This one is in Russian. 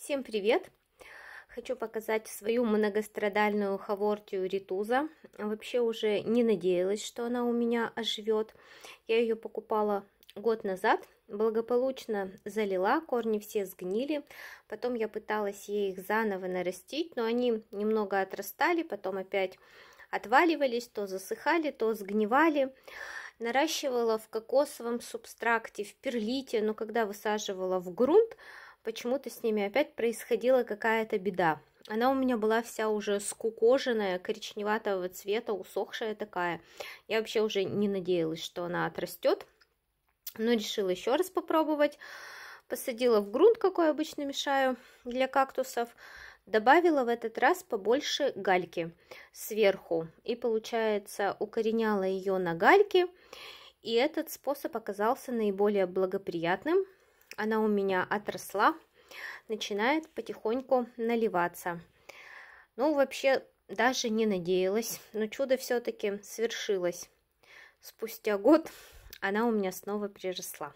Всем привет! Хочу показать свою многострадальную хавортию ритуза. Вообще уже не надеялась, что она у меня оживет. Я ее покупала год назад, благополучно залила, корни все сгнили. Потом я пыталась ей их заново нарастить, но они немного отрастали, потом опять отваливались, то засыхали, то сгнивали. Наращивала в кокосовом субстракте, в перлите, но когда высаживала в грунт, почему-то с ними опять происходила какая-то беда. Она у меня была вся уже скукоженная, коричневатого цвета, усохшая такая. Я вообще уже не надеялась, что она отрастет, но решила еще раз попробовать. Посадила в грунт, какой обычно мешаю для кактусов. Добавила в этот раз побольше гальки сверху. И получается укореняла ее на гальке. И этот способ оказался наиболее благоприятным она у меня отросла, начинает потихоньку наливаться. Ну, вообще, даже не надеялась, но чудо все-таки свершилось. Спустя год она у меня снова приросла.